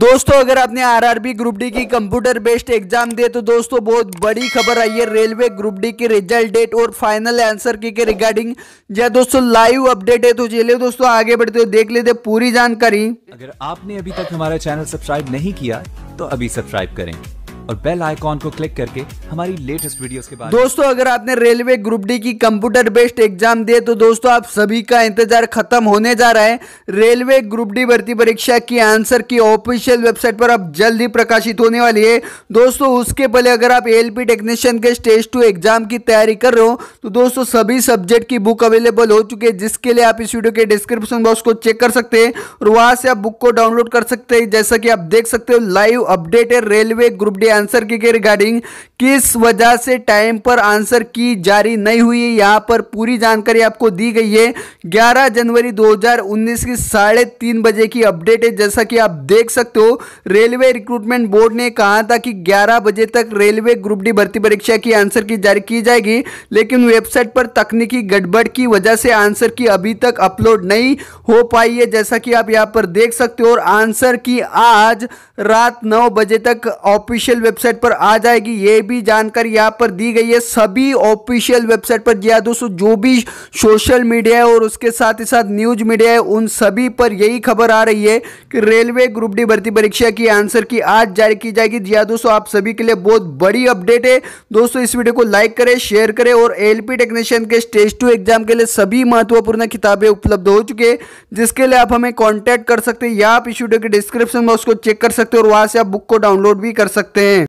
दोस्तों अगर आपने आरआरबी ग्रुप डी की कंप्यूटर बेस्ड एग्जाम दिए तो दोस्तों बहुत बड़ी खबर आई है रेलवे ग्रुप डी की रिजल्ट डेट और फाइनल आंसर की के रिगार्डिंग जय दोस्तों लाइव अपडेट है तो चलिए दोस्तों आगे बढ़ते हो देख लेते पूरी जानकारी अगर आपने अभी तक हमारा चैनल सब्सक्राइब नहीं किया तो अभी सब्सक्राइब करें और बेल आइकॉन को क्लिक करके हमारी लेटेस्ट वीडियोस के बारे दोस्तों अगर आपने रेलवे ग्रुप डी की कंप्यूटर बेस्ड एग्जाम दिए तो दोस्तों आप सभी का इंतजार खत्म होने जा रहा है रेलवे ग्रुप डी भर्ती परीक्षा की आंसर की ऑफिशियल वेबसाइट पर अब जल्द ही प्रकाशित होने वाली है दोस्तों उसके पहले अगर आप एल टेक्नीशियन के स्टेज टू एग्जाम की तैयारी कर रहे हो तो दोस्तों सभी सब्जेक्ट की बुक अवेलेबल हो चुकी है जिसके लिए आप इस वीडियो के डिस्क्रिप्शन बॉक्स को चेक कर सकते हैं और वहां से आप बुक को डाउनलोड कर सकते हैं जैसा कि आप देख सकते हो live updated railway group D answer key के रिगार्डिंग किस वजह से टाइम पर आंसर की जारी नहीं हुई यहाँ पर पूरी जानकारी आपको दी गई है 11 जनवरी 2019 की साढ़े तीन बजे की अपडेट है जैसा कि आप देख सकते हो रेलवे रिक्रूटमेंट बोर्ड ने कहा था कि 11 बजे तक रेलवे ग्रुप डी भर्ती परीक्षा की आंसर की जारी की जाएगी लेकिन वेबसाइट पर तकनीकी गड़बड़ की वजह से आंसर की अभी तक अपलोड नहीं हो पाई है जैसा कि आप यहां पर देख सकते हो और आंसर की आज रात नौ बजे तक ऑफिशियल वेबसाइट पर आ जाएगी ये भी जानकारी यहाँ पर दी गई है सभी ऑफिशियल वेबसाइट पर जी हाँ दोस्तों जो भी सोशल मीडिया है और उसके साथ ही साथ न्यूज मीडिया है उन सभी पर यही खबर आ रही है कि रेलवे ग्रुप डी भर्ती परीक्षा की आंसर की आज जारी की जाएगी जी हाँ दोस्तों आप सभी के लिए बहुत बड़ी अपडेट है दोस्तों इस वीडियो को लाइक करें शेयर करें और एलपी टेक्नीशियन के स्टेज टू एग्जाम के लिए सभी महत्वपूर्ण किताबें उपलब्ध हो चुकी है जिसके लिए आप हमें कॉन्टैक्ट कर सकते हैं या आप इस वीडियो के डिस्क्रिप्शन में उसको चेक कर सकते हैं और वहाँ से आप बुक को डाउनलोड भी कर सकते हैं